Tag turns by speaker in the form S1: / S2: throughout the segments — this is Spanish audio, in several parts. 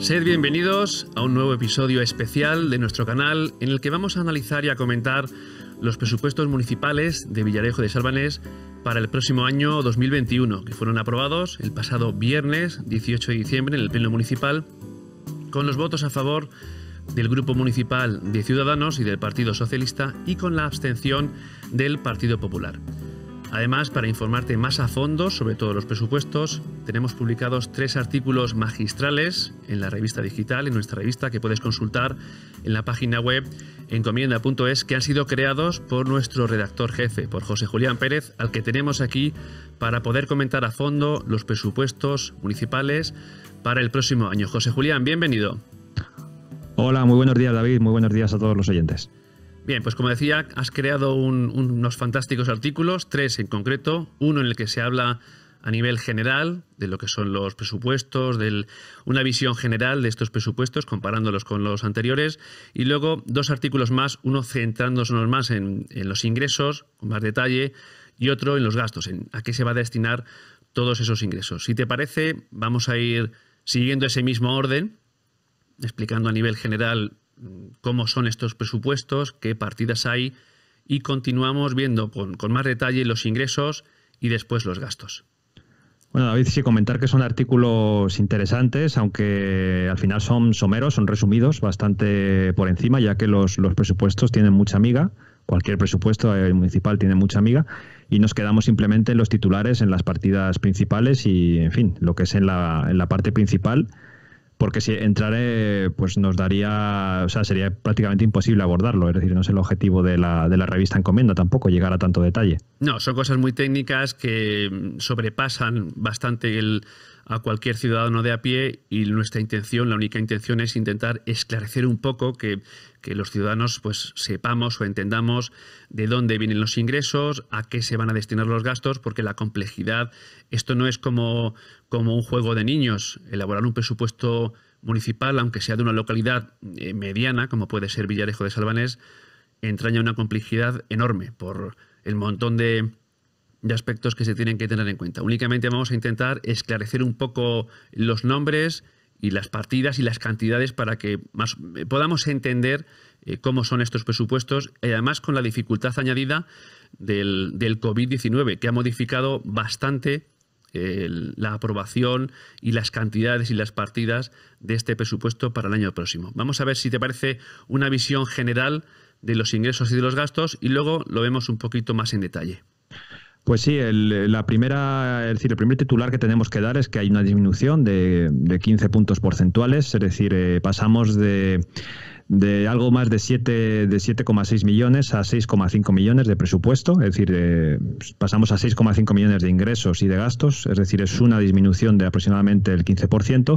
S1: Sed bienvenidos a un nuevo episodio especial de nuestro canal en el que vamos a analizar y a comentar los presupuestos municipales de Villarejo de Salvanés para el próximo año 2021, que fueron aprobados el pasado viernes 18 de diciembre en el Pleno Municipal, con los votos a favor del Grupo Municipal de Ciudadanos y del Partido Socialista y con la abstención del Partido Popular. Además, para informarte más a fondo sobre todos los presupuestos, tenemos publicados tres artículos magistrales en la revista digital, en nuestra revista, que puedes consultar en la página web encomienda.es, que han sido creados por nuestro redactor jefe, por José Julián Pérez, al que tenemos aquí para poder comentar a fondo los presupuestos municipales para el próximo año. José Julián, bienvenido.
S2: Hola, muy buenos días David, muy buenos días a todos los oyentes.
S1: Bien, pues como decía, has creado unos fantásticos artículos, tres en concreto, uno en el que se habla a nivel general de lo que son los presupuestos, de una visión general de estos presupuestos comparándolos con los anteriores y luego dos artículos más, uno centrándonos más en, en los ingresos con más detalle y otro en los gastos, en a qué se va a destinar todos esos ingresos. Si te parece, vamos a ir siguiendo ese mismo orden explicando a nivel general mm, cómo son estos presupuestos, qué partidas hay y continuamos viendo con, más detalle los ingresos y después los gastos.
S2: Bueno, David, sí, comentar que son artículos interesantes, aunque al final son someros, son resumidos bastante por encima, ya que los, presupuestos tienen mucha miga, cualquier presupuesto eh, municipal tiene mucha miga, y nos quedamos simplemente en los titulares, en las partidas principales y, en fin, lo que es en la, en la parte principal porque si entraré, eh, pues nos daría, o sea, sería prácticamente imposible abordarlo, es decir, no es el objetivo de la, de la revista encomienda tampoco llegar a tanto detalle.
S1: No, son cosas muy técnicas que mm, sobrepasan bastante el, a cualquier ciudadano de a pie y nuestra intención, la única intención es intentar esclarecer un poco que, los ciudadanos pues sepamos o entendamos de dónde vienen los ingresos, a qué se van a destinar los gastos, porque la complejidad, esto no es como, como un juego de niños, elaborar un presupuesto municipal, aunque sea de una localidad eh, mediana, como puede ser Villarejo de Salvanés, entraña una complejidad enorme por el montón de de aspectos que se tienen que tener en cuenta. Únicamente vamos a intentar esclarecer un poco los nombres y las partidas y las cantidades para que eh, podamos entender eh, cómo son estos presupuestos y además con la dificultad añadida del, del COVID-19 que ha modificado bastante eh, la aprobación y las cantidades y las partidas de este presupuesto para el año próximo. Vamos a ver si te parece una visión general de los ingresos y de los gastos y luego lo vemos un poquito más en detalle.
S2: Pues sí, el, la primera, decir, el primer titular que tenemos que dar es que hay una disminución de, de 15 puntos porcentuales, es decir, eh, pasamos de algo más de 7 de 7,6 millones a 6,5 millones de presupuesto, es decir, eh, pasamos a 6,5 millones de ingresos y de gastos, es decir, es una disminución de aproximadamente el 15%,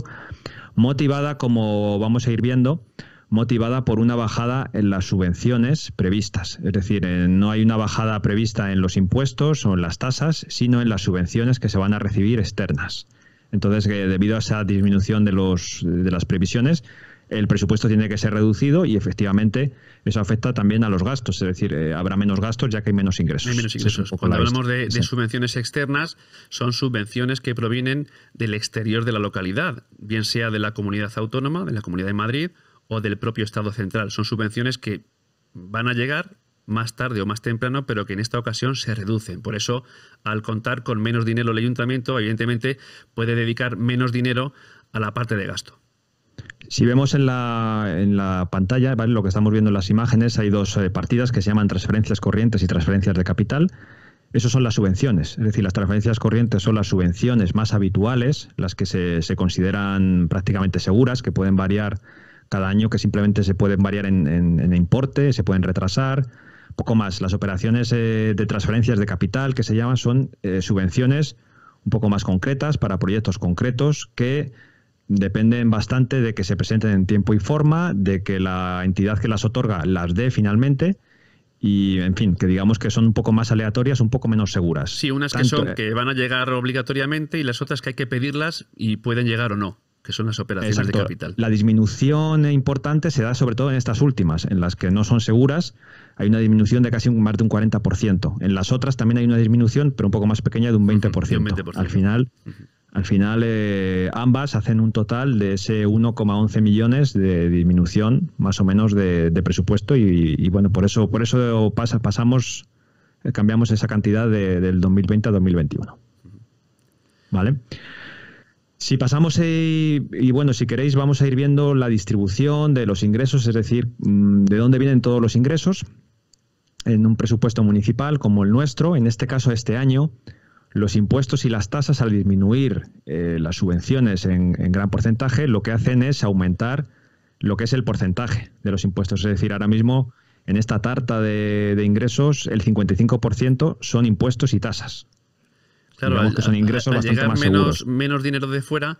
S2: motivada como vamos a ir viendo motivada por una bajada en las subvenciones previstas. Es decir, eh, no hay una bajada prevista en los impuestos o en las tasas, sino en las subvenciones que se van a recibir externas. Entonces, eh, debido a esa disminución de, los, de las previsiones, el presupuesto tiene que ser reducido y efectivamente eso afecta también a los gastos, es decir, eh, habrá menos gastos ya que hay menos ingresos. Hay menos ingresos. Cuando hablamos de,
S1: subvenciones externas, son subvenciones que provienen del exterior de la localidad, bien sea de la comunidad autónoma, de la comunidad de Madrid o del propio Estado central. Son subvenciones que van a llegar más tarde o más temprano, pero que en esta ocasión se reducen. Por eso, al contar con menos dinero el ayuntamiento, evidentemente puede dedicar menos dinero a la parte de gasto.
S2: Si vemos en la, pantalla, lo que estamos viendo en las imágenes, hay dos eh, partidas que se llaman transferencias corrientes y transferencias de capital. Esas son las subvenciones, es decir, las transferencias corrientes son las subvenciones más habituales, las que se, se consideran prácticamente seguras, que pueden variar cada año que simplemente se pueden variar en, importe, se pueden retrasar, poco más. Las operaciones eh, de transferencias de capital, que se llaman, son eh, subvenciones un poco más concretas para proyectos concretos que dependen bastante de que se presenten en tiempo y forma, de que la entidad que las otorga las dé finalmente y en fin, que digamos que son un poco más aleatorias, un poco menos seguras. Sí, unas que son eh,
S1: que van a llegar obligatoriamente y las otras que hay que pedirlas y pueden llegar o no que son las operaciones de capital.
S2: La disminución importante se da sobre todo en estas últimas, en las que no son seguras, hay una disminución de casi un, más de un 40%. En las otras también hay una disminución, pero un poco más pequeña, de un 20%. Al final, al final eh, ambas hacen un total de ese 1,11 millones de disminución, más o menos, de, presupuesto. Y, bueno, por eso, por eso pasa, pasamos, eh, cambiamos esa cantidad del 2020 a 2021. ¿Vale? Si pasamos, y, bueno, si queréis, vamos a ir viendo la distribución de los ingresos, es decir, mm, de dónde vienen todos los ingresos en un presupuesto municipal como el nuestro, en este caso este año, los impuestos y las tasas al disminuir eh, las subvenciones en, gran porcentaje, lo que hacen es aumentar lo que es el porcentaje de los impuestos. Es decir, ahora mismo en esta tarta de, de ingresos el 55% son impuestos y tasas. Claro, al, son ingresos llegar menos,
S1: menos dinero de fuera,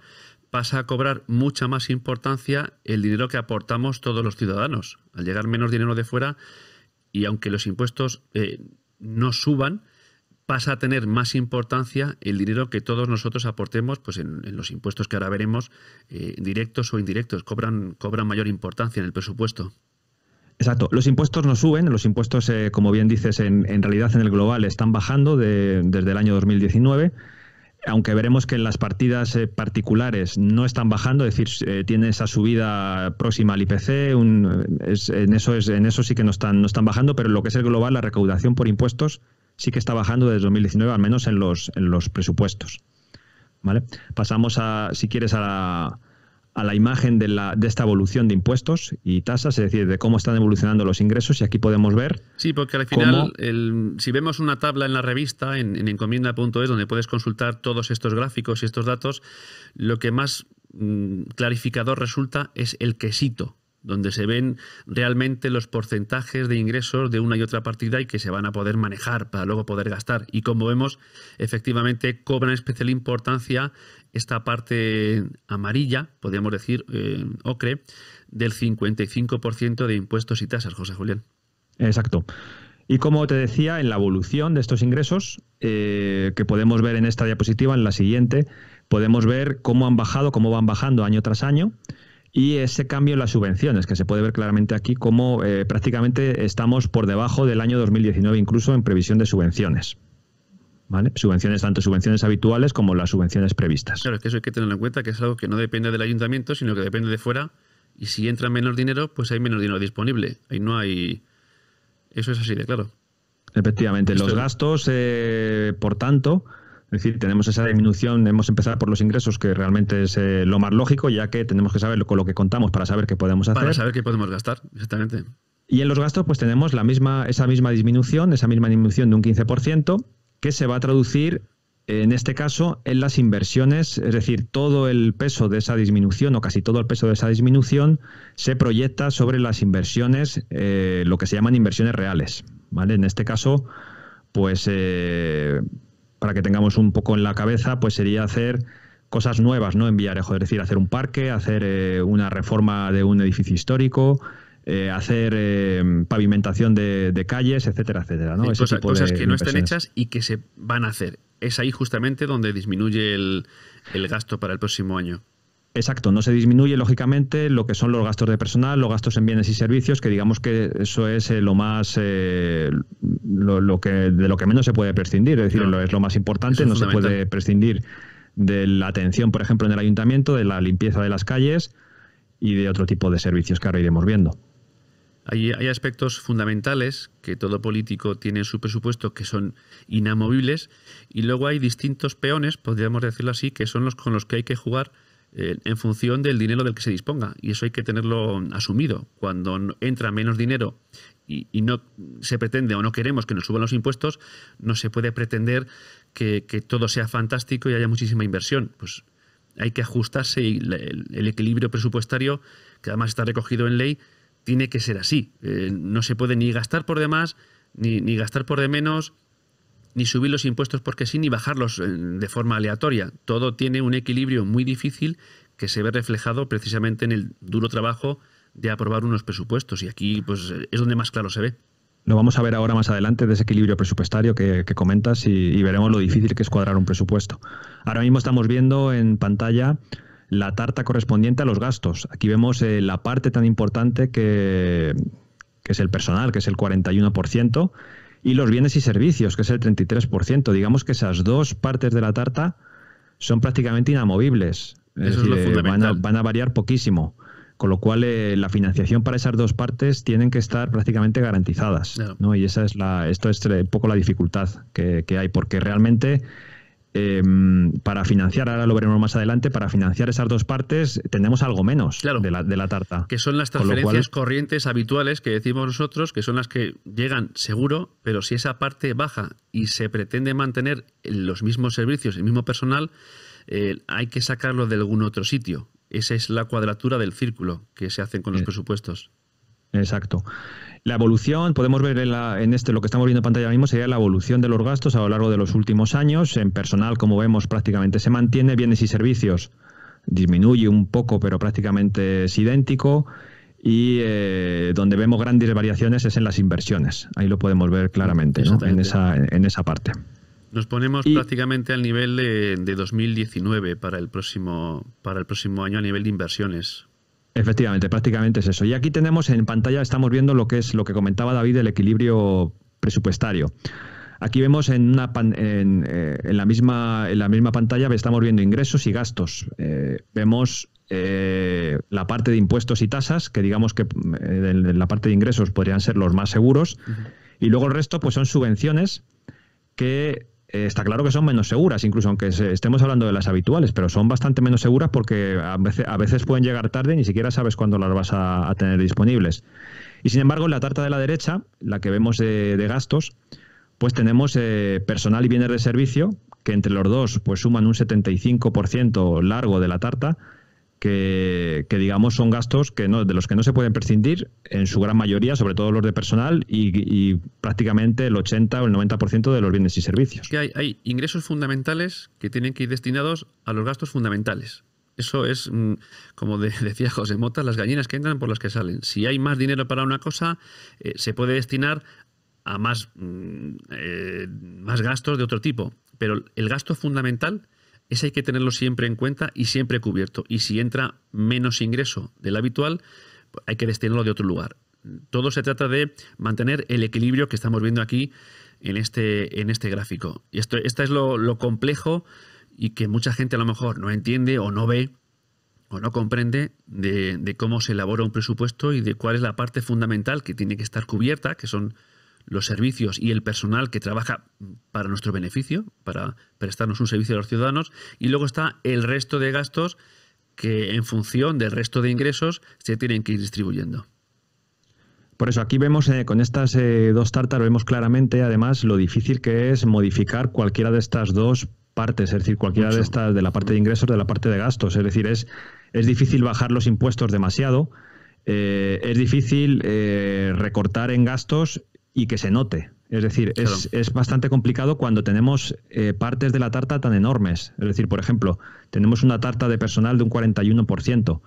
S1: pasa a cobrar mucha más importancia el dinero que aportamos todos los ciudadanos. Al llegar menos dinero de fuera, y aunque los impuestos eh, no suban, pasa a tener más importancia el dinero que todos nosotros aportemos pues en, los impuestos que ahora veremos, eh, directos o indirectos, cobran, cobran mayor importancia en el presupuesto.
S2: Exacto. Los impuestos no suben, los impuestos, eh, como bien dices, en, realidad en el global están bajando desde el año 2019, aunque veremos que en las partidas eh, particulares no están bajando, es decir, eh, tiene esa subida próxima al IPC, un, en, eso es, en eso sí que no están, no están bajando, pero en lo que es el global, la recaudación por impuestos sí que está bajando desde 2019, al menos en los, en los presupuestos. ¿Vale? Pasamos a, si quieres, a la a la imagen de, la, de, esta evolución de impuestos y tasas, es decir, de cómo están evolucionando los ingresos y aquí podemos ver...
S1: Sí, porque al final, si vemos una tabla en la revista, en, encomienda.es, donde puedes consultar todos estos gráficos y estos datos, lo que más mm, clarificador resulta es el quesito, donde se ven realmente los porcentajes de ingresos de una y otra partida y que se van a poder manejar para luego poder gastar. Y como vemos, efectivamente cobran especial importancia esta parte amarilla, podríamos decir eh, ocre, del 55% de impuestos
S2: y tasas, José Julián. Exacto. Y como te decía, en la evolución de estos ingresos, eh, que podemos ver en esta diapositiva, en la siguiente, podemos ver cómo han bajado, cómo van bajando año tras año. Y ese cambio en las subvenciones, que se puede ver claramente aquí, cómo eh, prácticamente estamos por debajo del año 2019, incluso en previsión de subvenciones. Subvenciones, tanto subvenciones habituales como las subvenciones previstas.
S1: Claro, es que eso hay que tenerlo en cuenta que es algo que no depende del ayuntamiento, sino que depende de fuera. Y si entra menos dinero, pues hay menos dinero disponible. Ahí no hay. Eso es así de claro.
S2: Efectivamente, los gastos, eh, por tanto, es decir, tenemos esa disminución, hemos empezado por los ingresos, que realmente es eh, lo más lógico, ya que tenemos que saber con lo que contamos para saber qué podemos hacer. Para
S1: saber qué podemos gastar, exactamente.
S2: Y en los gastos, pues tenemos la misma, esa misma disminución, esa misma disminución de un 15%, que se va a traducir eh, en este caso en las inversiones, es decir, todo el peso de esa disminución o casi todo el peso de esa disminución se proyecta sobre las inversiones, eh, lo que se llaman inversiones reales. En este caso, pues eh, para que tengamos un poco en la cabeza, pues sería hacer cosas nuevas ¿no? en viarejo, es decir, hacer un parque, hacer una reforma de un edificio histórico, eh, hacer eh, pavimentación de, calles, etcétera, etcétera. ¿no? cosas, que no estén hechas y que se
S1: van a hacer. Es ahí justamente donde disminuye el, gasto para el próximo año.
S2: Exacto, no se disminuye lógicamente lo que son los gastos de personal, los gastos en bienes y servicios, que digamos que eso es eh, lo más lo, que de lo que menos se puede prescindir, es decir, es lo más importante, no se puede prescindir de la atención, por ejemplo, en el ayuntamiento, de la limpieza de las calles y de otro tipo de servicios que ahora iremos viendo.
S1: Hay, hay, aspectos fundamentales que todo político tiene en su presupuesto que son inamovibles y luego hay distintos peones, podríamos decirlo así, que son los con los que hay que jugar eh, en función del dinero del que se disponga y eso hay que tenerlo asumido. Cuando entra menos dinero y, no se pretende o no queremos que nos suban los impuestos, no se puede pretender que, todo sea fantástico y haya muchísima inversión. Pues hay que ajustarse y el equilibrio presupuestario, que además está recogido en ley, tiene que ser así. Eh, no se puede ni gastar por demás, ni, ni, gastar por de menos, ni subir los impuestos porque sí, ni bajarlos eh, de forma aleatoria. Todo tiene un equilibrio muy difícil que se ve reflejado precisamente en el duro trabajo de aprobar unos presupuestos. Y aquí pues, es donde más claro se ve.
S2: Lo vamos a ver ahora más adelante, ese equilibrio presupuestario que, comentas, y veremos lo difícil que es cuadrar un presupuesto. Ahora mismo estamos viendo en pantalla la tarta correspondiente a los gastos. Aquí vemos eh, la parte tan importante que, es el personal, que es el 41%, y los bienes y servicios, que es el 33%. Digamos que esas dos partes de la tarta son prácticamente inamovibles. es, decir, eh, van, a, variar poquísimo. Con lo cual, eh, la financiación para esas dos partes tienen que estar prácticamente garantizadas. No. Y esa es la, esto es un poco la dificultad que, que hay, porque realmente Em, para financiar, ahora lo veremos más adelante, para financiar esas dos partes tenemos algo menos claro, de, la, tarta. Que son
S1: las transferencias corrientes habituales que decimos nosotros, que son las que llegan seguro, pero si esa parte baja y se pretende mantener los mismos servicios, el mismo personal, eh, hay que sacarlo de algún otro
S2: sitio. Esa es la cuadratura del círculo que se hacen con los presupuestos. Exacto. La evolución, podemos ver en, este lo que estamos viendo en pantalla mismo, sería la evolución de los gastos a lo largo de los últimos años. En personal, como vemos, prácticamente se mantiene. Bienes y servicios disminuye un poco, pero prácticamente es idéntico. Y eh, donde vemos grandes variaciones es en las inversiones. Ahí lo podemos ver claramente en, esa, en esa parte.
S1: Nos ponemos prácticamente al nivel de, de, 2019 para el próximo para el próximo año a nivel
S2: de inversiones. Efectivamente, prácticamente es eso. Y aquí tenemos en pantalla, estamos viendo lo que es lo que comentaba David, el equilibrio presupuestario. Aquí vemos en, una eh, en, la misma, en la misma pantalla estamos viendo ingresos y gastos. Eh, vemos eh, la parte de impuestos y tasas, que digamos que en la parte de ingresos podrían ser los más seguros. Y luego el resto pues son subvenciones que eh, está claro que son menos seguras, incluso aunque estemos hablando de las habituales, pero son bastante menos seguras porque a veces, a veces pueden llegar tarde y ni siquiera sabes cuándo las vas a, tener disponibles. Y sin embargo, en la tarta de la derecha, la que vemos de, gastos, pues tenemos eh, personal y bienes de servicio, que entre los dos pues suman un 75% largo de la tarta, que, digamos son gastos que no, de los que no se pueden prescindir en su gran mayoría, sobre todo los de personal y, prácticamente el 80 o el 90% de los bienes y servicios.
S1: hay, ingresos fundamentales que tienen que ir destinados a los gastos fundamentales. Eso es, mm, como decía José Mota, las gallinas que entran por las que salen. Si hay más dinero para una cosa, eh, se puede destinar a más, mm, eh, más gastos de otro tipo. Pero el gasto fundamental eso hay que tenerlo siempre en cuenta y siempre cubierto. Y si entra menos ingreso del habitual, pues hay que destinarlo de otro lugar. Todo se trata de mantener el equilibrio que estamos viendo aquí en este, en este gráfico. Y esto, es lo, complejo y que mucha gente a lo mejor no entiende o no ve o no comprende de, de, cómo se elabora un presupuesto y de cuál es la parte fundamental que tiene que estar cubierta, que son los servicios y el personal que trabaja para nuestro beneficio, para prestarnos un servicio a los ciudadanos, y luego está el resto de gastos que en función del resto de ingresos se tienen que ir distribuyendo.
S2: Por eso aquí vemos eh, con estas eh, dos tartas vemos claramente además lo difícil que es modificar cualquiera de estas dos partes, es decir, cualquiera de estas de la parte de ingresos, de la parte de gastos, es decir, es es difícil bajar los impuestos demasiado. Eh, es difícil recortar en gastos y que se note. Es decir, es, bastante complicado cuando tenemos eh, partes de la tarta tan enormes. Es decir, por ejemplo, tenemos una tarta de personal de un 41%.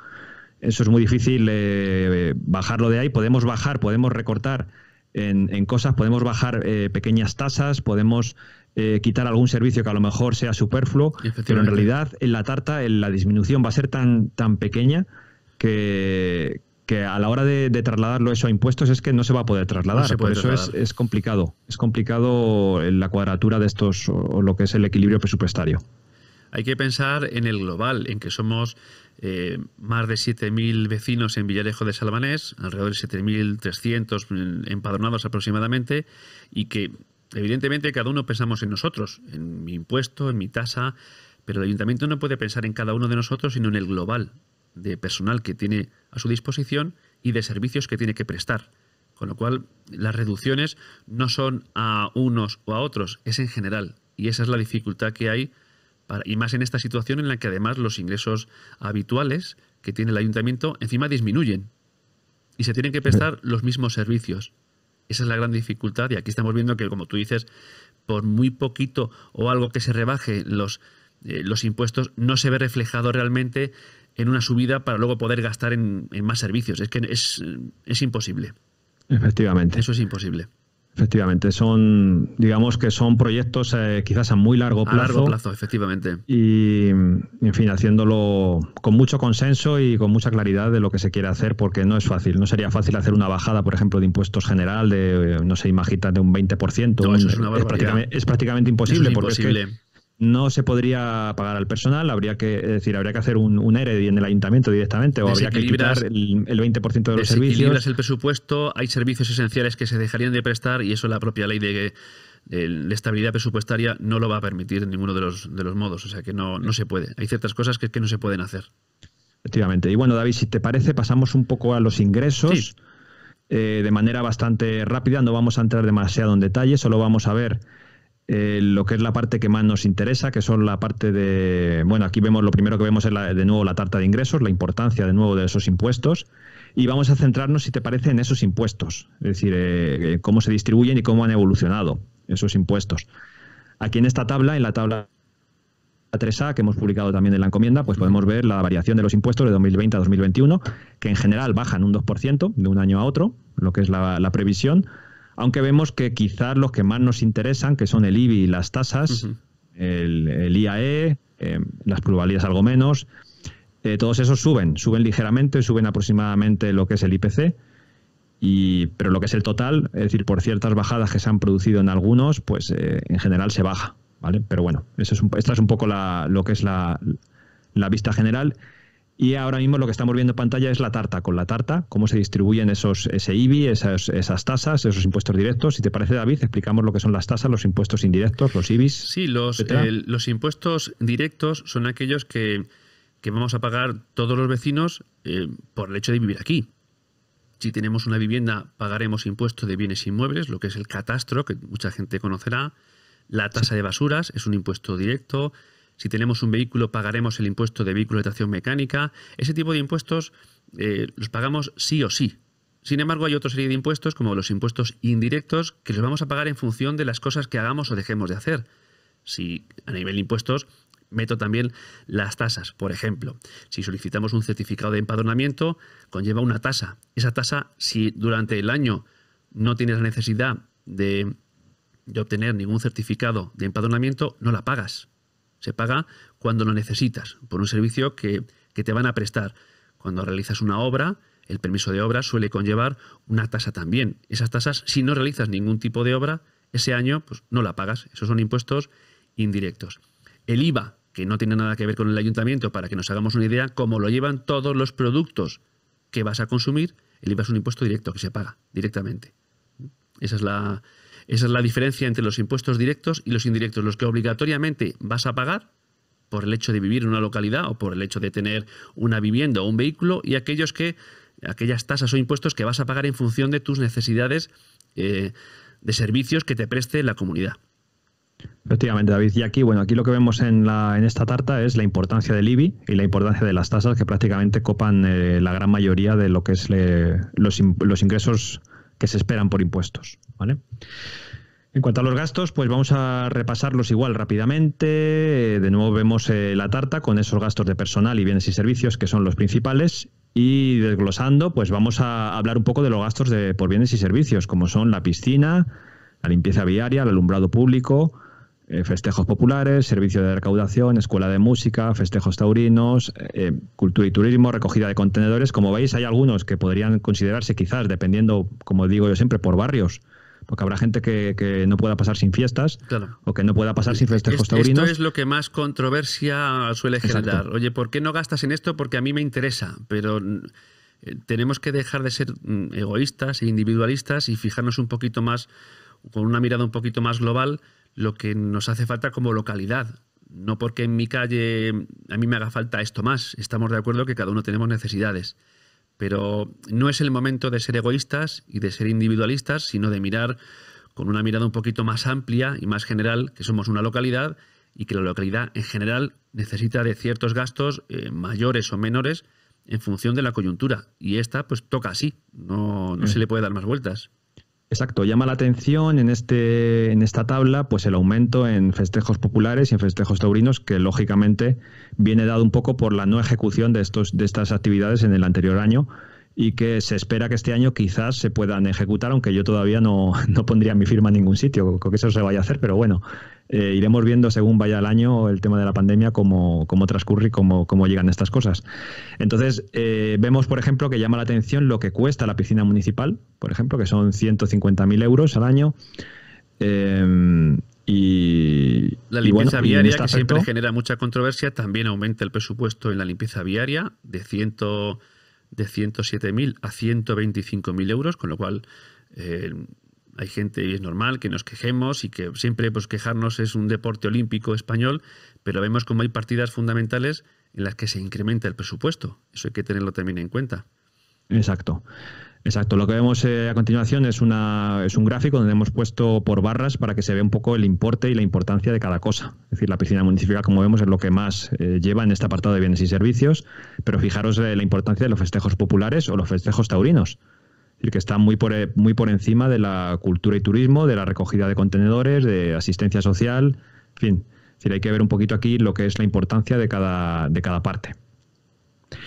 S2: Eso es muy difícil eh, bajarlo de ahí. Podemos bajar, podemos recortar en, cosas, podemos bajar eh, pequeñas tasas, podemos quitar algún servicio que a lo mejor sea superfluo, pero en realidad en la tarta en la disminución va a ser tan, tan pequeña que, que a la hora de, trasladarlo eso a impuestos es que no se va a poder trasladar. por eso es, complicado. Es complicado eh, la cuadratura de estos lo que es el equilibrio presupuestario.
S1: Hay que pensar en el global, en que somos eh, más de 7.000 vecinos en Villarejo de Salvanés, alrededor de 7.300 empadronados aproximadamente, y que evidentemente cada uno pensamos en nosotros, en mi impuesto, en mi tasa, pero el ayuntamiento no puede pensar en cada uno de nosotros, sino en el global de personal que tiene a su disposición y de servicios que tiene que prestar. Con lo cual, las reducciones no son a unos o a otros, es en general. Y esa es la dificultad que hay, para, y más en esta situación en la que además los ingresos habituales que tiene el ayuntamiento encima disminuyen. Y se tienen que prestar los mismos servicios. Esa es la gran dificultad y aquí estamos viendo que, como tú dices, por muy poquito o algo que se rebaje los, eh, los impuestos, no se ve reflejado realmente en una subida para luego poder gastar en, más servicios. Es que es, imposible.
S2: Efectivamente. Eso es imposible. Efectivamente, son, digamos que son proyectos eh, quizás a muy largo plazo. A largo plazo,
S1: efectivamente.
S2: Y, en fin, haciéndolo con mucho consenso y con mucha claridad de lo que se quiere hacer, porque no es fácil. No sería fácil hacer una bajada, por ejemplo, de impuestos general de, eh, no sé, imagínate, de un 20%. No, eso es, una prácticamente, es, prácticamente, imposible, es no se podría pagar al personal, habría que, decir, habría que hacer un, un en el ayuntamiento directamente o habría que quitar el, el 20% de los servicios.
S1: el presupuesto, hay servicios esenciales que se dejarían de prestar y eso la propia ley de, de, estabilidad presupuestaria no lo va a permitir en ninguno de los, de los modos, o sea que no, se puede. Hay ciertas cosas que, no se pueden hacer.
S2: Efectivamente. Y bueno, David, si te parece, pasamos un poco a los ingresos eh, de manera bastante rápida, no vamos a entrar demasiado en detalle, solo vamos a ver eh, lo que es la parte que más nos interesa, que son la parte de, bueno, aquí vemos lo primero que vemos es de nuevo la tarta de ingresos, la importancia de nuevo de esos impuestos, y vamos a centrarnos, si te parece, en esos impuestos, es decir, eh, eh, cómo se distribuyen y cómo han evolucionado esos impuestos. Aquí en esta tabla, en la tabla 3A que hemos publicado también en la encomienda, pues podemos ver la variación de los impuestos de 2020 a 2021, que en general bajan un 2% de un año a otro, lo que es la previsión, aunque vemos que quizás los que más nos interesan, que son el IBI y las tasas, el, IAE, eh, las probabilidades algo menos, eh, todos esos suben, suben ligeramente, suben aproximadamente lo que es el IPC, y, pero lo que es el total, es decir, por ciertas bajadas que se han producido en algunos, pues eh, en general se baja, ¿vale? Pero bueno, eso es un, esta es un poco lo que es la vista general. Y ahora mismo lo que estamos viendo en pantalla es la tarta. Con la tarta, cómo se distribuyen esos, ese IBI, esas, tasas, esos impuestos directos. Si te parece, David, explicamos lo que son las tasas, los impuestos indirectos, los IBIs. Sí,
S1: los, los impuestos directos son aquellos que, vamos a pagar todos los vecinos eh, por el hecho de vivir aquí. Si tenemos una vivienda, pagaremos impuestos de bienes inmuebles, lo que es el catastro, que mucha gente conocerá. La tasa de basuras es un impuesto directo si tenemos un vehículo pagaremos el impuesto de vehículo de tracción mecánica, ese tipo de impuestos eh, los pagamos sí o sí. Sin embargo, hay otra serie de impuestos, como los impuestos indirectos, que los vamos a pagar en función de las cosas que hagamos o dejemos de hacer. Si a nivel de impuestos meto también las tasas. Por ejemplo, si solicitamos un certificado de empadronamiento, conlleva una tasa. Esa tasa, si durante el año no tienes la necesidad de, de obtener ningún certificado de empadronamiento, no la pagas. Se paga cuando lo necesitas, por un servicio que, te van a prestar. Cuando realizas una obra, el permiso de obra suele conllevar una tasa también. Esas tasas, si no realizas ningún tipo de obra, ese año pues, no la pagas. Esos son impuestos indirectos. El IVA, que no tiene nada que ver con el ayuntamiento, para que nos hagamos una idea, como lo llevan todos los productos que vas a consumir, el IVA es un impuesto directo que se paga directamente. Esa es la, esa es la diferencia entre los impuestos directos y los indirectos, los que obligatoriamente vas a pagar por el hecho de vivir en una localidad o por el hecho de tener una vivienda o un vehículo y aquellos que aquellas tasas o impuestos que vas a pagar en función de tus necesidades eh, de servicios que te preste la comunidad.
S2: Efectivamente, David. Y aquí, bueno, aquí lo que vemos en, la, en esta tarta es la importancia del IBI y la importancia de las tasas que prácticamente copan eh, la gran mayoría de lo que es eh, los ingresos que se esperan por impuestos. ¿vale? En cuanto a los gastos, pues vamos a repasarlos igual rápidamente. Eh, de nuevo vemos eh, la tarta con esos gastos de personal y bienes y servicios que son los principales. Y desglosando, pues vamos a hablar un poco de los gastos de, por bienes y servicios, como son la piscina, la limpieza viaria, el alumbrado público, eh, festejos populares, servicio de recaudación, escuela de música, festejos taurinos, eh, cultura y turismo, recogida de contenedores. Como veis, hay algunos que podrían considerarse quizás, dependiendo, como digo yo siempre, por barrios. Porque habrá gente que, no pueda pasar sin fiestas claro. o que no pueda pasar sin festejos taurinos. Esto es
S1: lo que más controversia suele generar. Oye, ¿por qué no gastas en esto? Porque a mí me interesa, pero mm, eh, tenemos que dejar de ser mm, egoístas e individualistas y fijarnos un poquito más, con una mirada un poquito más global, lo que nos hace falta como localidad. No porque en mi calle a mí me haga falta esto más, estamos de acuerdo que cada uno tenemos necesidades. Pero no es el momento de ser egoístas y de ser individualistas, sino de mirar con una mirada un poquito más amplia y más general que somos una localidad y que la localidad en general necesita de ciertos gastos eh, mayores o menores en función de la coyuntura. Y esta pues toca así, no, mm. se le puede dar más vueltas.
S2: Exacto, llama la atención en, este, en esta tabla pues el aumento en festejos populares y en festejos taurinos que lógicamente viene dado un poco por la no ejecución de, estos, de estas actividades en el anterior año y que se espera que este año quizás se puedan ejecutar, aunque yo todavía no, no pondría mi firma en ningún sitio, con que eso se vaya a hacer, pero bueno, eh, iremos viendo según vaya el año el tema de la pandemia, cómo, cómo transcurre y cómo, llegan estas cosas. Entonces, eh, vemos, por ejemplo, que llama la atención lo que cuesta la piscina municipal, por ejemplo, que son 150.000 euros al año. Eh, y la limpieza viaria, este que siempre
S1: genera mucha controversia, también aumenta el presupuesto en la limpieza viaria de, de 107.000 a 125.000 euros, con lo cual hay gente, y es normal, que nos quejemos y que siempre pues, quejarnos es un deporte olímpico español, pero vemos como hay partidas fundamentales en las que se incrementa el presupuesto.
S2: Eso hay que tenerlo también en cuenta. Exacto. Exacto, lo que vemos eh, a continuación es, una, es un gráfico donde hemos puesto por barras para que se vea un poco el importe y la importancia de cada cosa. Es decir, la piscina municipal, como vemos, es lo que más eh, lleva en este apartado de bienes y servicios, pero fijaros eh, la importancia de los festejos populares o los festejos taurinos que está muy por, e, muy por encima de la cultura y turismo, de la recogida de contenedores, de asistencia social, en fin. hay que ver un poquito aquí lo que es la importancia de cada, de cada parte.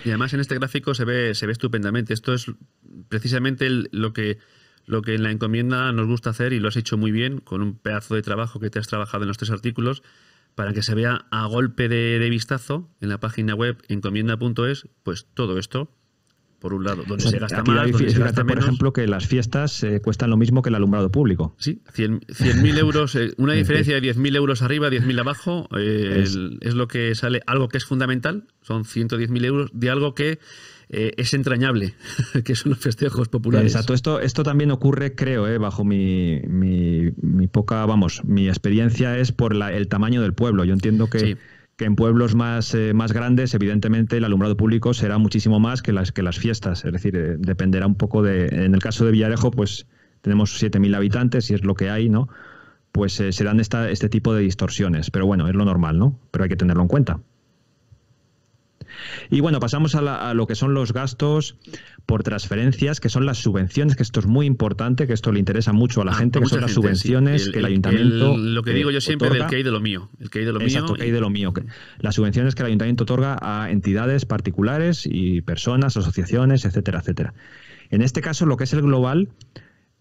S1: Y además en este gráfico se ve, se ve estupendamente. Esto es precisamente lo, que, lo que en la encomienda nos gusta hacer y lo has hecho muy bien con un pedazo de trabajo que te has trabajado en los tres artículos para que se vea a golpe de, de vistazo en la página web encomienda.es pues todo esto por un lado, donde se gasta más. Donde se por ejemplo,
S2: que las fiestas eh, cuestan lo mismo que el alumbrado público. Sí, 100.000 eh, mil euros,
S1: una diferencia de 10.000 euros arriba, 10.000 abajo, eh, es. lo que sale. Algo que es fundamental, son 110.000 euros de algo que es entrañable,
S2: que son los festejos populares. Exacto, esto, esto también ocurre, creo, bajo mi, mi, poca, vamos, mi experiencia es por el tamaño del pueblo. Yo entiendo que que en pueblos más, eh, más grandes, evidentemente, el alumbrado público será muchísimo más que las, que las fiestas. Es decir, eh, dependerá un poco de. En el caso de Villarejo, pues tenemos 7.000 habitantes y es lo que hay, ¿no? Pues eh, serán se dan este tipo de distorsiones. Pero bueno, es lo normal, ¿no? Pero hay que tenerlo en cuenta. Y bueno, pasamos a, lo que son los gastos por transferencias, que son las subvenciones, que esto es muy importante, que esto le interesa mucho a la ah, gente, que son las subvenciones que el, ayuntamiento. lo que eh, digo yo siempre del que
S1: hay de lo mío. El de lo que hay de lo
S2: mío. las subvenciones que el ayuntamiento otorga a entidades particulares y personas, asociaciones, etcétera, etcétera. En este caso, lo que es el global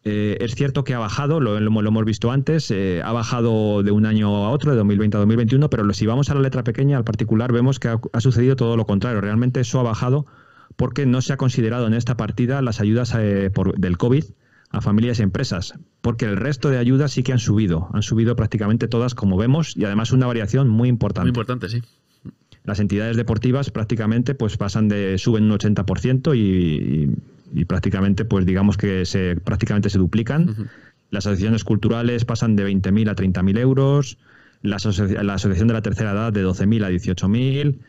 S2: eh, es cierto que ha bajado, lo, hemos visto antes, eh, ha bajado de un año a otro, de 2020 a 2021, pero si vamos a la letra pequeña, al particular, vemos que ha, sucedido todo lo contrario. Realmente eso ha bajado porque no se ha considerado en esta partida las ayudas eh, del COVID a familias y empresas, porque el resto de ayudas sí que han subido, han subido prácticamente todas como vemos y además una variación muy importante. Muy importante, sí. Las entidades deportivas prácticamente pues pasan de suben un 80% y prácticamente, pues digamos que se, prácticamente se duplican. Las asociaciones culturales pasan de 20.000 a 30.000 euros, la, asociación de la tercera edad de 12.000 a 18.000,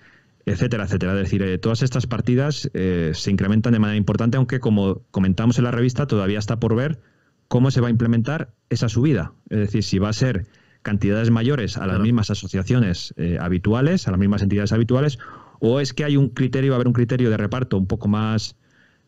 S2: etcétera, etcétera. Es decir, eh, todas estas partidas eh, se incrementan de manera importante, aunque como comentamos en la revista, todavía está por ver cómo se va a implementar esa subida. Es decir, si va a ser cantidades mayores a las mismas asociaciones eh, habituales, a las mismas entidades habituales, o es que hay un criterio, va a haber un criterio de reparto un poco más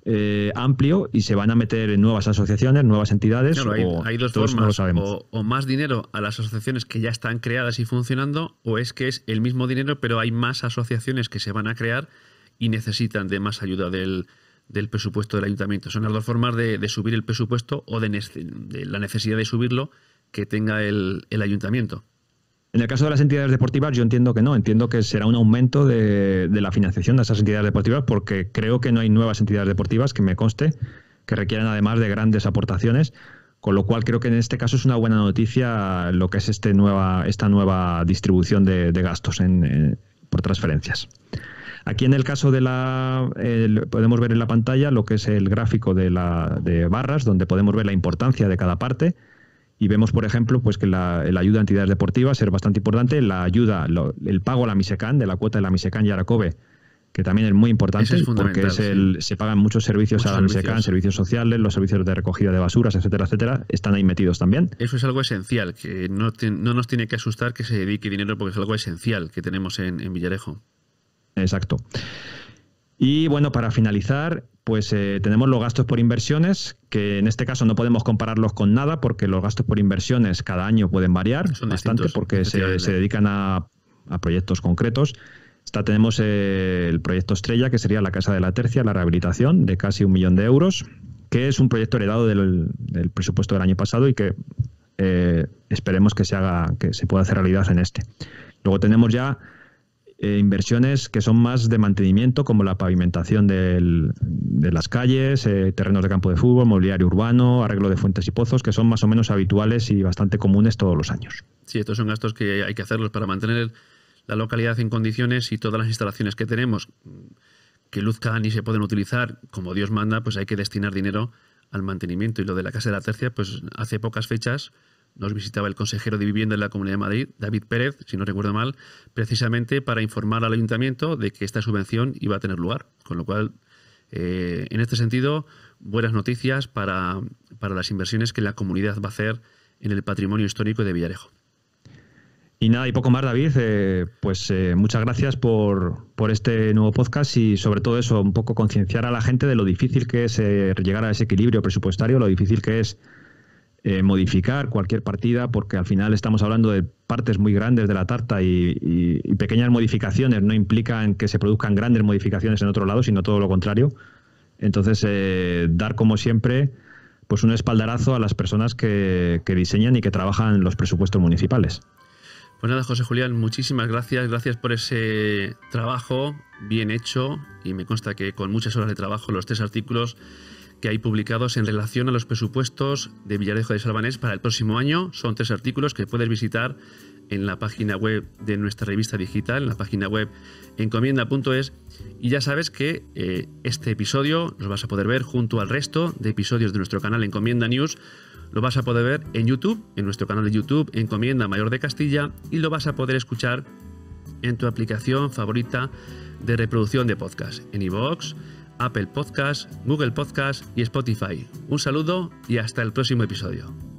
S2: eh, amplio y se van a meter en nuevas asociaciones, nuevas entidades. hay, o dos formas. o,
S1: más dinero a las asociaciones que ya están creadas y funcionando, o es que es el mismo dinero, pero hay más asociaciones que se van a crear y necesitan de más ayuda del, presupuesto del ayuntamiento. Son las dos formas de, subir el presupuesto o de, la necesidad de subirlo que tenga el ayuntamiento.
S2: En el caso de las entidades deportivas, yo entiendo que no. Entiendo que será un aumento de, la financiación de esas entidades deportivas porque creo que no hay nuevas entidades deportivas que me conste que requieran además de grandes aportaciones. Con lo cual creo que en este caso es una buena noticia lo que es este nueva, esta nueva distribución de, gastos por transferencias. Aquí en el caso de la podemos ver en la pantalla lo que es el gráfico de, la, de barras, donde podemos ver la importancia de cada parte y vemos, por ejemplo, pues que la, ayuda a entidades deportivas es bastante importante, la ayuda, el pago a la Misecan, de la cuota de la Misecan y Aracobe, que también es muy importante porque es el, se pagan muchos servicios a la Misecan, servicios sociales, los servicios de recogida de basuras, etcétera, etcétera, están ahí metidos también.
S1: Eso es algo esencial, que no, nos tiene que asustar que se dedique
S2: dinero porque es algo esencial que tenemos en, en Villarejo. Exacto. Y bueno, para finalizar, pues eh, tenemos los gastos por inversiones, que en este caso no podemos compararlos con nada, porque los gastos por inversiones cada año pueden variar bastante porque se, dedican a, proyectos concretos. Está, tenemos eh, el proyecto estrella, que sería la Casa de la Tercia, la rehabilitación, de casi un millón de euros, que es un proyecto heredado del, presupuesto del año pasado y que eh, esperemos que se haga, que se pueda hacer realidad en este. Luego tenemos ya eh, inversiones que son más de mantenimiento, como la pavimentación de las calles, eh, terrenos de campo de fútbol, mobiliario urbano, arreglo de fuentes y pozos, que son más o menos habituales y bastante comunes todos los años.
S1: Sí, estos son gastos que hay que hacerlos para mantener la localidad en condiciones y todas las instalaciones que tenemos mm, que luzcan y se pueden utilizar como Dios manda, pues hay que destinar dinero al mantenimiento. Y lo de la Casa de la Tercia, pues hace pocas fechas nos visitaba el consejero de vivienda de la Comunidad de Madrid, David Pérez, si no recuerdo mal, precisamente para informar al ayuntamiento de que esta subvención iba a tener lugar. Con lo cual, eh, en este sentido, buenas noticias para, las inversiones que la comunidad va a hacer en el patrimonio histórico de Villarejo.
S2: Y nada, y poco más, David. Eh, pues eh, muchas gracias por, este nuevo podcast y sobre todo eso, un poco concienciar a la gente de lo difícil que es llegar a ese equilibrio presupuestario, lo difícil que es eh, modificar cualquier partida, porque al final estamos hablando de partes muy grandes de la tarta y, pequeñas modificaciones no implican que se produzcan grandes modificaciones en otro lado, sino todo lo contrario. Entonces, eh, dar como siempre pues un espaldarazo a las personas que diseñan y que trabajan los presupuestos municipales.
S1: Pues nada, José Julián, muchísimas gracias. Gracias por ese trabajo bien hecho y me consta que con muchas horas de trabajo los tres artículos que hay publicados en relación a los presupuestos de Villarejo de Salvanés para el próximo año. Son tres artículos que puedes visitar en la página web de nuestra revista digital, en la página web encomienda.es. Y ya sabes que eh, este episodio lo vas a poder ver junto al resto de episodios de nuestro canal Encomienda News. Lo vas a poder ver en YouTube, en nuestro canal de YouTube Encomienda Mayor de Castilla, y lo vas a poder escuchar en tu aplicación favorita de reproducción de podcast, en iVoox, Apple Podcast, Google Podcast y Spotify. Un saludo y hasta el próximo episodio.